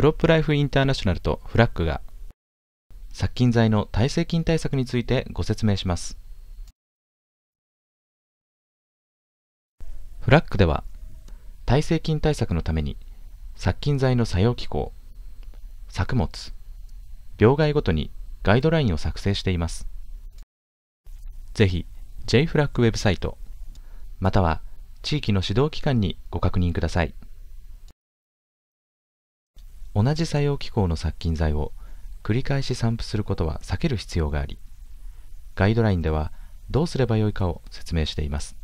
クロップライフインターナショナルとフラッグが殺菌剤の耐性菌対策についてご説明しますフラッグでは耐性菌対策のために殺菌剤の作用機構作物病害ごとにガイドラインを作成していますぜひ J フラッグウェブサイトまたは地域の指導機関にご確認ください。同じ作用機構の殺菌剤を繰り返し散布することは避ける必要がありガイドラインではどうすればよいかを説明しています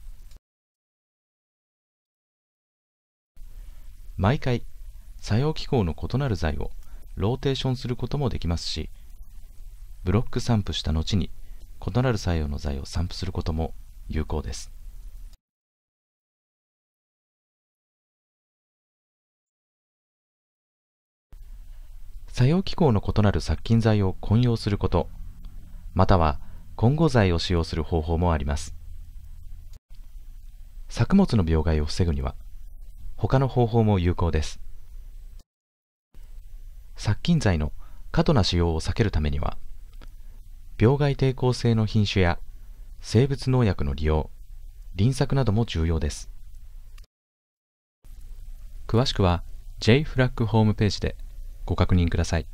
毎回作用機構の異なる剤をローテーションすることもできますしブロック散布した後に異なる作用の剤を散布することも有効です作用機構の異なる殺菌剤を混用することまたは混合剤を使用する方法もあります作物の病害を防ぐには他の方法も有効です殺菌剤の過度な使用を避けるためには病害抵抗性の品種や生物農薬の利用輪作なども重要です詳しくは J フラッグホームページでご確認ください。